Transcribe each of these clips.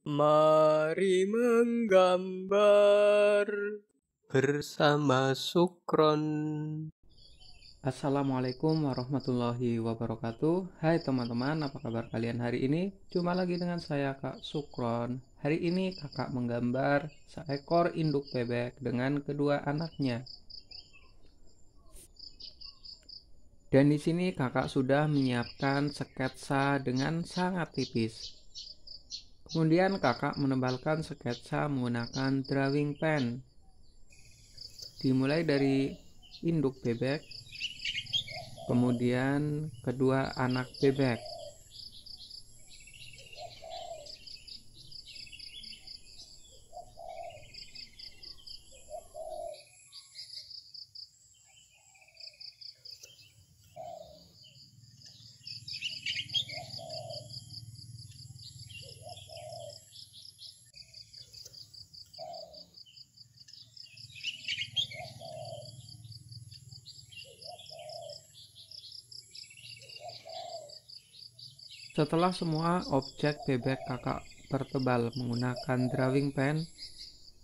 Mari menggambar bersama Sukron. Assalamualaikum warahmatullahi wabarakatuh. Hai teman-teman, apa kabar kalian hari ini? Cuma lagi dengan saya Kak Sukron. Hari ini kakak menggambar seekor induk bebek dengan kedua anaknya. Dan di sini kakak sudah menyiapkan sketsa dengan sangat tipis. Kemudian kakak menebalkan sketsa menggunakan drawing pen. Dimulai dari induk bebek, kemudian kedua anak bebek. Setelah semua objek bebek kakak pertebal menggunakan drawing pen,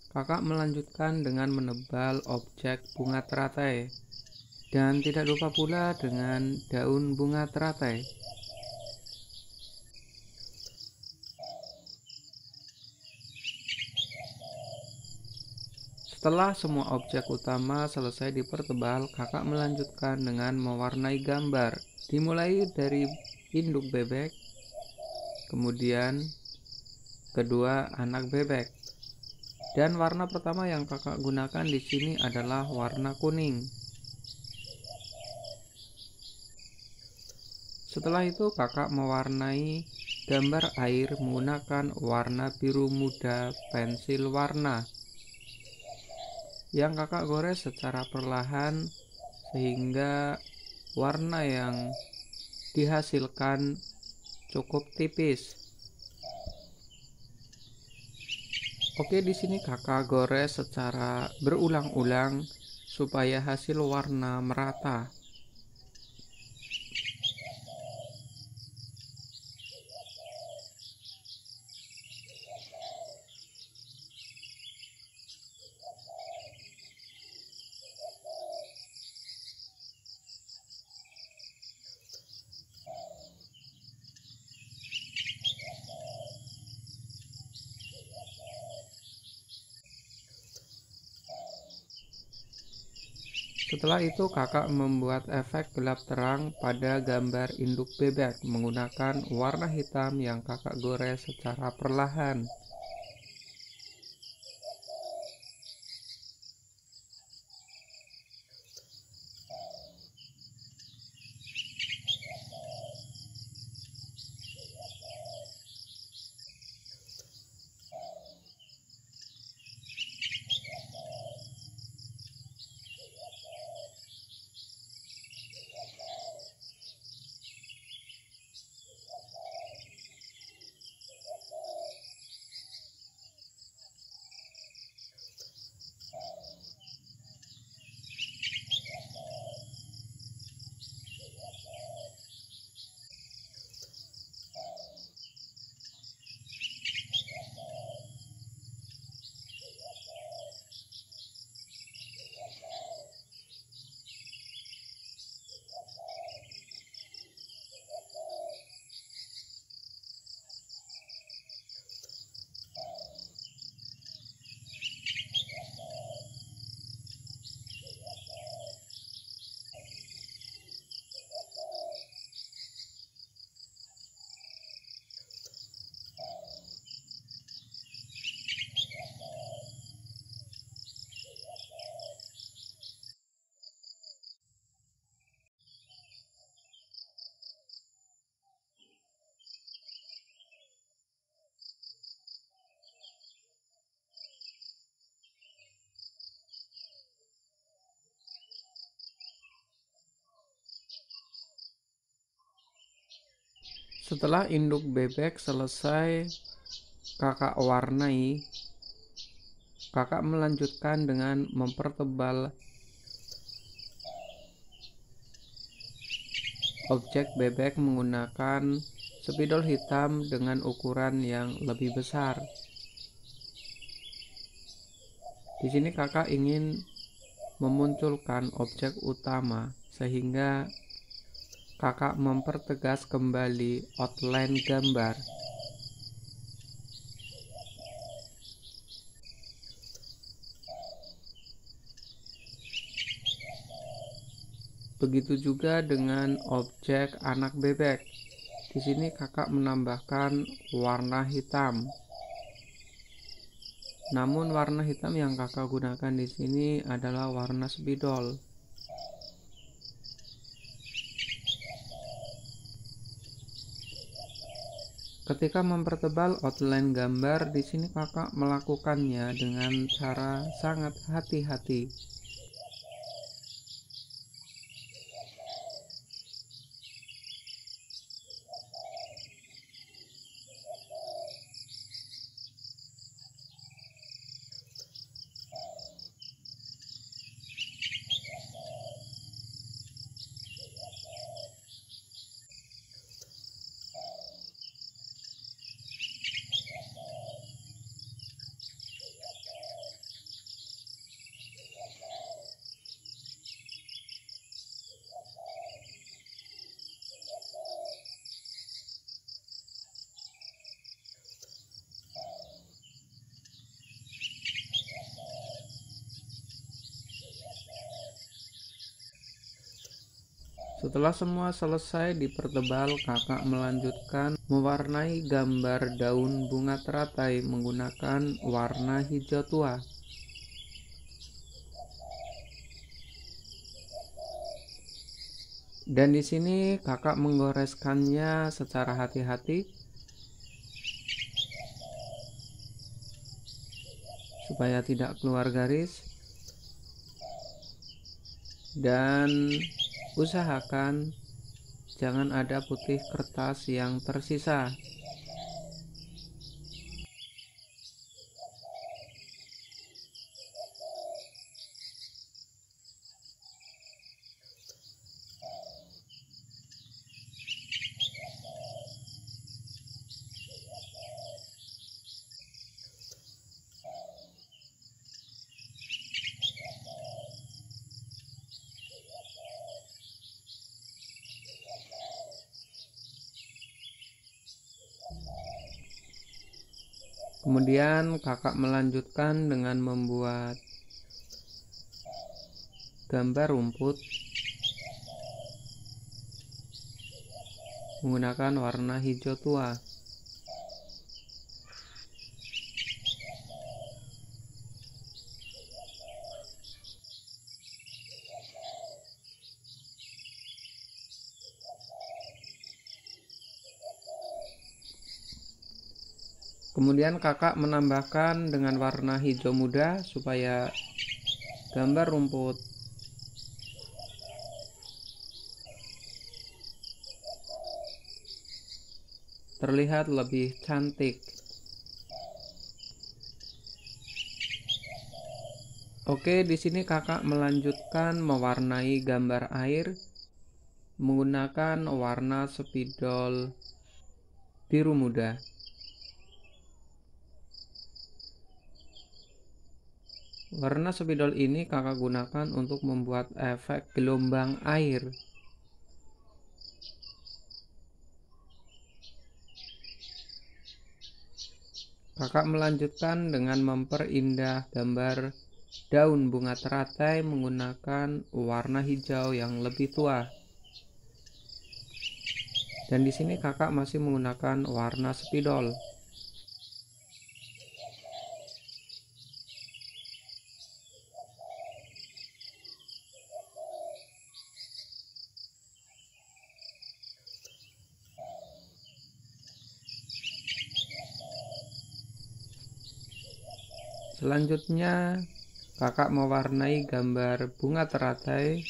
kakak melanjutkan dengan menebal objek bunga teratai. Dan tidak lupa pula dengan daun bunga teratai. Setelah semua objek utama selesai dipertebal, kakak melanjutkan dengan mewarnai gambar. Dimulai dari induk bebek, kemudian kedua anak bebek. Dan warna pertama yang kakak gunakan di sini adalah warna kuning. Setelah itu kakak mewarnai gambar air menggunakan warna biru muda pensil warna yang kakak gores secara perlahan sehingga warna yang dihasilkan cukup tipis. Oke, di sini kakak gores secara berulang-ulang supaya hasil warna merata. Setelah itu kakak membuat efek gelap terang pada gambar induk bebek menggunakan warna hitam yang kakak gores secara perlahan. Setelah induk bebek selesai kakak warnai, kakak melanjutkan dengan mempertebal objek bebek menggunakan spidol hitam dengan ukuran yang lebih besar. Di sini kakak ingin memunculkan objek utama sehingga kakak mempertegas kembali outline gambar. Begitu juga dengan objek anak bebek. Di sini kakak menambahkan warna hitam. Namun warna hitam yang kakak gunakan di sini adalah warna spidol. Ketika mempertebal outline gambar, di sini kakak melakukannya dengan cara sangat hati-hati. Setelah semua selesai dipertebal, kakak melanjutkan mewarnai gambar daun bunga teratai menggunakan warna hijau tua. Dan di sini kakak menggoreskannya secara hati-hati supaya tidak keluar garis dan Usahakan jangan ada putih kertas yang tersisa Kemudian kakak melanjutkan dengan membuat gambar rumput menggunakan warna hijau tua. kemudian kakak menambahkan dengan warna hijau muda supaya gambar rumput terlihat lebih cantik Oke, di sini kakak melanjutkan mewarnai gambar air menggunakan warna spidol biru muda. Warna spidol ini kakak gunakan untuk membuat efek gelombang air. Kakak melanjutkan dengan memperindah gambar daun bunga teratai menggunakan warna hijau yang lebih tua. Dan di sini kakak masih menggunakan warna spidol. Selanjutnya, kakak mewarnai gambar bunga teratai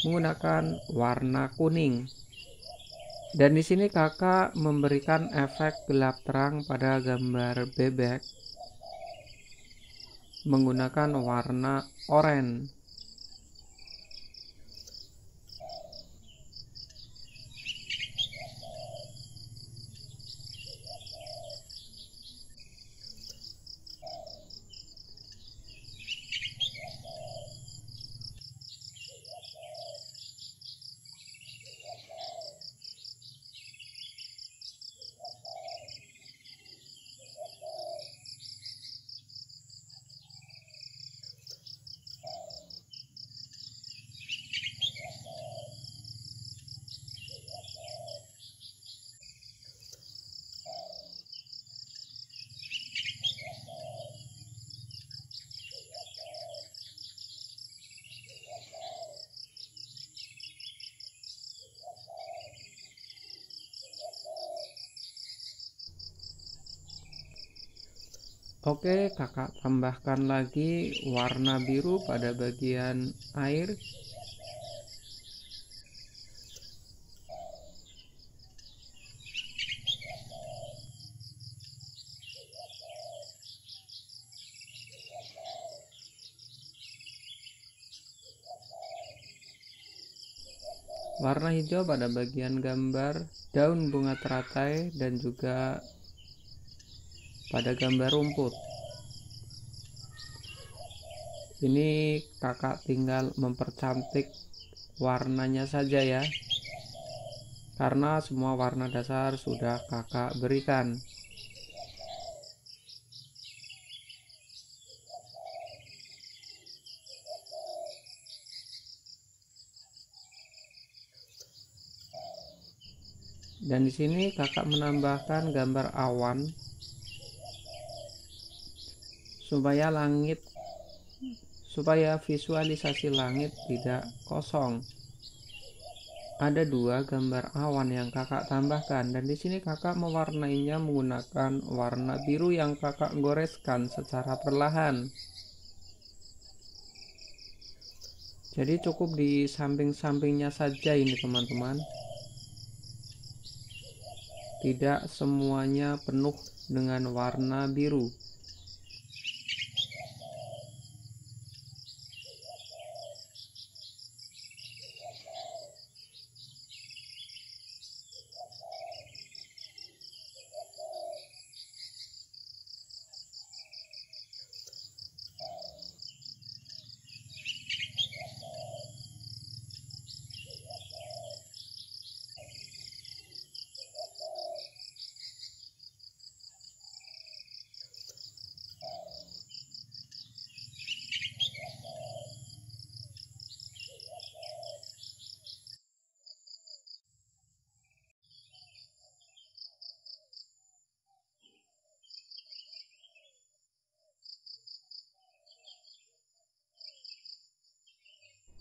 menggunakan warna kuning. Dan di sini kakak memberikan efek gelap terang pada gambar bebek menggunakan warna oranye. Oke, kakak tambahkan lagi warna biru pada bagian air. Warna hijau pada bagian gambar daun bunga teratai dan juga pada gambar rumput. Ini kakak tinggal mempercantik warnanya saja ya. Karena semua warna dasar sudah kakak berikan. dan di sini kakak menambahkan gambar awan supaya langit supaya visualisasi langit tidak kosong. Ada dua gambar awan yang kakak tambahkan dan di sini kakak mewarnainya menggunakan warna biru yang kakak goreskan secara perlahan. Jadi cukup di samping-sampingnya saja ini teman-teman. Tidak semuanya penuh dengan warna biru.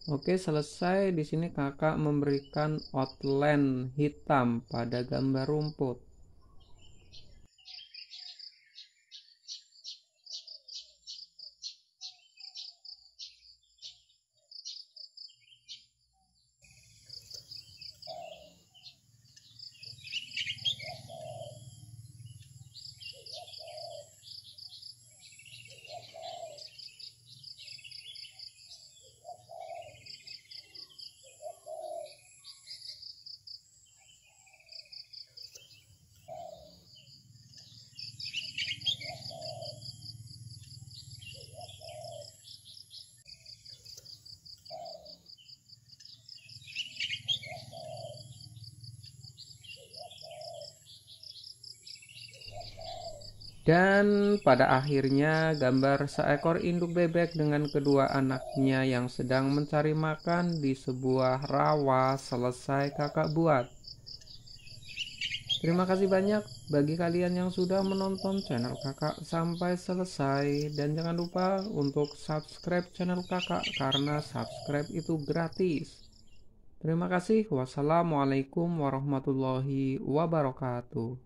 Oke, selesai. Di sini kakak memberikan outline hitam pada gambar rumput. Dan pada akhirnya gambar seekor induk bebek dengan kedua anaknya yang sedang mencari makan di sebuah rawa selesai kakak buat. Terima kasih banyak bagi kalian yang sudah menonton channel kakak sampai selesai dan jangan lupa untuk subscribe channel kakak karena subscribe itu gratis. Terima kasih. Wassalamualaikum warahmatullahi wabarakatuh.